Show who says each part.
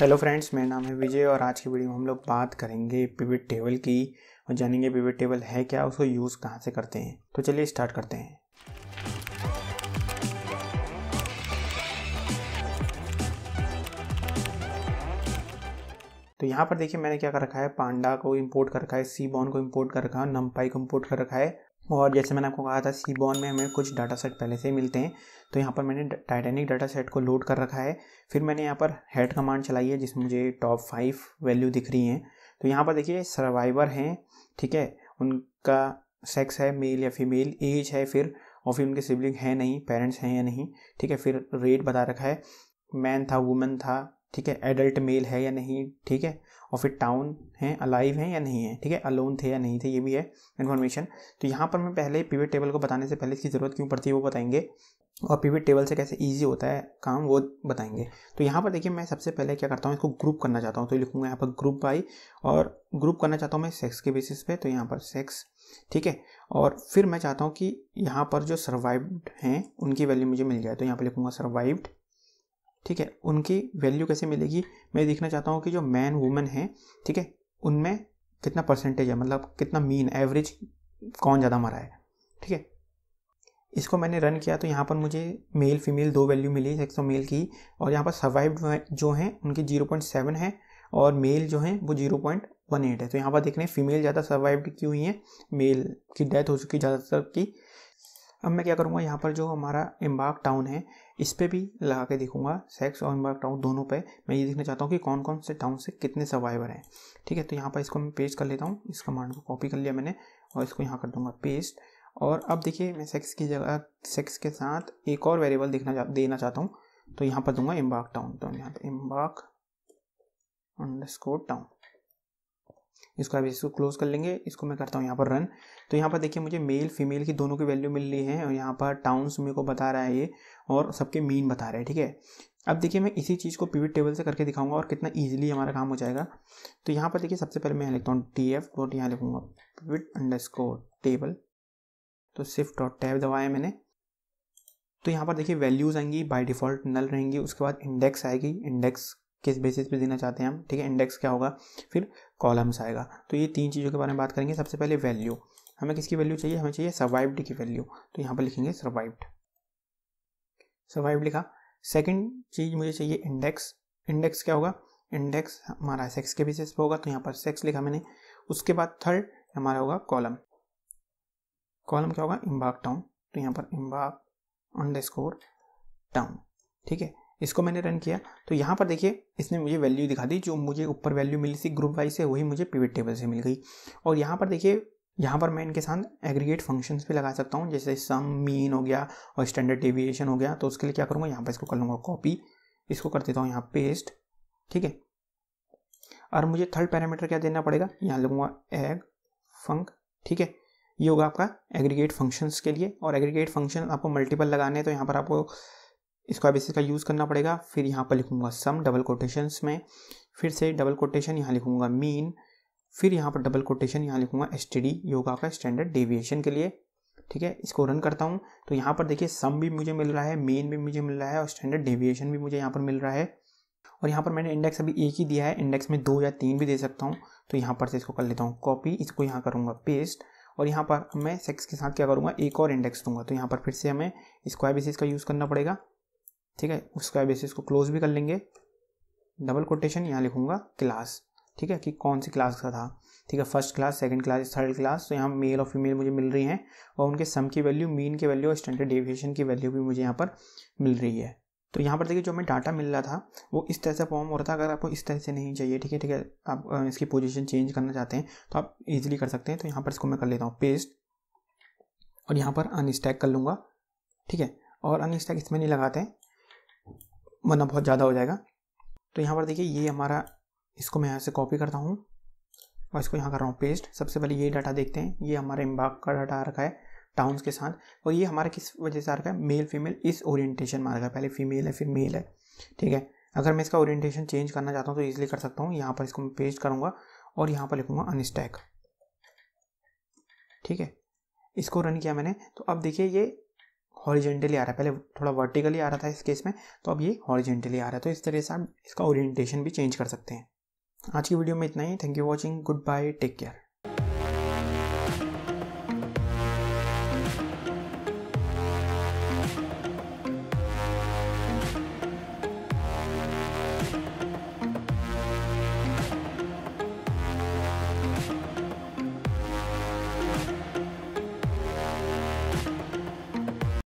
Speaker 1: hello friends मेरा नाम है विजय और आज की वीडियो में हम लोग बात करेंगे पिविट टेबल की और जानेंगे पिविट टेबल है क्या उसको यूज़ कहाँ से करते हैं तो चलिए स्टार्ट करते हैं तो यहाँ पर देखिए मैंने क्या कर रखा है पांडा को इम्पोर्ट कर रखा है सी बॉन को इम्पोर्ट कर रखा है नम्पाई को इम्पोर्ट कर रखा है और जैसे मैंने आपको कहा था सी बॉन में हमें कुछ डाटा सेट पहले से मिलते हैं तो यहाँ पर मैंने टाइटेनिक डाटा सेट को लोड कर रखा है फिर मैंने यहाँ पर हेड कमांड चलाई है जिसमें मुझे टॉप फाइव वैल्यू दिख रही हैं तो यहाँ पर देखिए सर्वाइवर हैं ठीक है उनका सेक्स है मेल या फीमेल एज है फिर और फिर उनके सिबलिंग है नहीं पेरेंट्स हैं या नहीं ठीक है फिर रेट बता रखा है मैन था वुमेन था ठीक है एडल्ट मेल है या नहीं ठीक है और फिर टाउन है अलाइव है या नहीं है ठीक है अलोन थे या नहीं थे ये भी है इन्फॉर्मेशन तो यहाँ पर मैं पहले पिवट टेबल को बताने से पहले इसकी ज़रूरत क्यों पड़ती है वो बताएंगे और पिवट टेबल से कैसे ईजी होता है काम वो बताएंगे तो यहाँ पर देखिए मैं सबसे पहले क्या करता हूँ इसको ग्रुप करना चाहता हूँ तो लिखूँगा यहाँ पर ग्रुप बाई और ग्रुप करना चाहता हूँ मैं सेक्स के बेसिस पे तो यहाँ पर सेक्स ठीक है और फिर मैं चाहता हूँ कि यहाँ पर जो सर्वाइव्ड हैं उनकी वैल्यू मुझे मिल जाए तो यहाँ पर लिखूँगा सर्वाइव्ड ठीक है उनकी वैल्यू कैसे मिलेगी मैं देखना चाहता हूँ कि जो मैन वुमेन हैं ठीक है उनमें कितना परसेंटेज है मतलब कितना मीन एवरेज कौन ज़्यादा मरा है ठीक है इसको मैंने रन किया तो यहाँ पर मुझे मेल फीमेल दो वैल्यू मिली सौ मेल की और यहाँ पर सर्वाइव जो हैं उनकी जीरो पॉइंट सेवन है और मेल जो हैं वो जीरो पॉइंट वन एट है तो यहाँ पर देख रहे हैं फीमेल ज़्यादा सर्वाइव की हुई है मेल की डेथ हो चुकी ज़्यादातर की अब मैं क्या करूँगा यहाँ पर जो हमारा इम्बाग टाउन है इस पर भी लगा के देखूंगा सेक्स और टाउन दोनों पे मैं ये देखना चाहता हूँ कि कौन कौन से टाउन से कितने सर्वाइवर हैं ठीक है तो यहाँ पर इसको मैं पेस्ट कर लेता हूँ इस कमांड को कॉपी कर लिया मैंने और इसको यहाँ कर दूंगा पेस्ट और अब देखिए मैं सेक्स की जगह सेक्स के साथ एक और वेरिएबल देखना चा, देना चाहता हूँ तो यहाँ पर दूंगा इम्बाक टाउन तो यहाँ पर इम्बाक अंडरस्कोर टाउन इसको अभी इसको क्लोज कर लेंगे इसको मैं करता हूँ यहाँ पर रन तो यहाँ पर देखिए मुझे मेल फीमेल की दोनों की वैल्यू मिल रही है और यहाँ पर टाउन्स मेरे को बता रहा है ये और सबके मीन बता रहा है ठीक है अब देखिए मैं इसी चीज़ को पीवी टेबल से करके दिखाऊंगा और कितना ईजिली हमारा काम हो जाएगा तो यहाँ पर देखिए सबसे पहले मैं लिखता हूँ टी एफ डॉट यहाँ लिखूँगा पिविट अंडर स्कोर टेबल तो सिफ्ट डॉट टैब दबाया मैंने तो यहाँ पर देखिए वैल्यूज़ आएंगी बाय डिफ़ॉल्ट नल रहेंगी उसके बाद इंडेक्स आएगी इंडेक्स किस बेसिस पे देना चाहते हैं हम ठीक है इंडेक्स क्या होगा फिर कॉलम्स आएगा तो ये तीन चीज़ों के बारे में बात करेंगे सबसे पहले वैल्यू हमें किसकी वैल्यू चाहिए हमें चाहिए सर्वाइव्ड की वैल्यू तो यहाँ पर लिखेंगे सर्वाइव्ड सर्वाइव लिखा सेकेंड चीज़ मुझे चाहिए इंडेक्स इंडेक्स क्या होगा इंडेक्स हमारा सेक्स के बेसिस पे होगा तो यहाँ पर सेक्स लिखा मैंने उसके बाद थर्ड हमारा होगा कॉलम कॉलम क्या होगा इम्बाक टाउन तो यहाँ पर इम्बाक अंडर टाउन ठीक है इसको मैंने रन किया तो यहाँ पर देखिए इसने मुझे वैल्यू दिखा दी जो मुझे ऊपर वैल्यू मिली थी ग्रुप वाइज से वही मुझे पिवट टेबल से मिल गई और यहाँ पर देखिए यहाँ पर मैं इनके साथ एग्रीगेट फंक्शंस भी लगा सकता हूँ जैसे सम मीन हो गया और स्टैंडर्ड डेविएशन हो गया तो उसके लिए क्या करूँगा यहाँ पर इसको कर लूँगा कॉपी इसको कर देता हूँ यहाँ पेस्ट ठीक है और मुझे थर्ड पैरामीटर क्या देना पड़ेगा यहाँ लगूंगा एग फंक ठीक है ये होगा आपका एग्रीगेट फंक्शंस के लिए और एग्रीगेट फंक्शन आपको मल्टीपल लगाने हैं तो यहाँ पर आपको स्क्वायर बेसिस का यूज़ करना पड़ेगा फिर यहाँ पर लिखूँगा सम डबल कोटेशंस में फिर से डबल कोटेशन यहाँ लिखूँगा मीन फिर यहाँ पर डबल कोटेशन यहाँ लिखूँगा एस योगा का स्टैंडर्ड डेविएशन के लिए ठीक है इसको रन करता हूँ तो यहाँ पर देखिए सम भी मुझे मिल रहा है मेन भी मुझे मिल रहा है और स्टैंडर्ड डेविएशन भी मुझे यहाँ पर मिल रहा है और यहाँ पर मैंने इंडेक्स अभी एक ही दिया है इंडेक्स में दो या तीन भी दे सकता हूँ तो यहाँ पर से इसको कर लेता हूँ कॉपी इसको यहाँ करूँगा पेस्ट और यहाँ पर मैं सेक्स के साथ क्या करूँगा एक और इंडेक्स दूंगा तो यहाँ पर फिर से हमें स्क्वायर बेसिस का यूज़ करना पड़ेगा ठीक है उसका बेसिस को क्लोज भी कर लेंगे डबल कोटेशन यहाँ लिखूंगा क्लास ठीक है कि कौन सी क्लास का था ठीक है first class second class third class तो यहाँ मेल और फीमेल मुझे मिल रही हैं और उनके सम की वैल्यू मीन की वैल्यू और स्टैंडर्ड डेविएशन की वैल्यू भी मुझे यहाँ पर मिल रही है तो यहाँ पर देखिए जो हमें डाटा मिल रहा था वो इस तरह से फॉर्म हो रहा था अगर आपको इस तरह से नहीं चाहिए ठीक है ठीक है आप इसकी पोजिशन चेंज करना चाहते हैं तो आप इजिली कर सकते हैं तो यहाँ पर इसको मैं कर लेता हूँ पेस्ट और यहाँ पर अनस्टैक कर लूँगा ठीक है और अनस्टैक इसमें नहीं लगाते हैं वरना बहुत ज़्यादा हो जाएगा तो यहाँ पर देखिए ये हमारा इसको मैं यहाँ से कॉपी करता हूँ और इसको यहाँ कर रहा हूँ पेस्ट सबसे पहले ये डाटा देखते हैं ये हमारे इम्बाक का डाटा आ रखा है टाउन्स के साथ और ये हमारा किस वजह से आ रखा है मेल फीमेल इस ओरिएंटेशन में आ रखा है पहले फीमेल है फिर मेल है ठीक है अगर मैं इसका ओरिएंटेशन चेंज करना चाहता हूँ तो ईजिली कर सकता हूँ यहाँ पर इसको मैं पेस्ट करूँगा और यहाँ पर लिखूँगा अनस्टैक ठीक है इसको रन किया मैंने तो अब देखिए ये हॉरिजेंटली आ रहा है पहले थोड़ा वर्टिकली आ रहा था इस केस में तो अब ये हॉरिजेंटली आ रहा है तो इस तरह से आप इसका ओरिएंटेशन भी चेंज कर सकते हैं आज की वीडियो में इतना ही thank you watching goodbye take care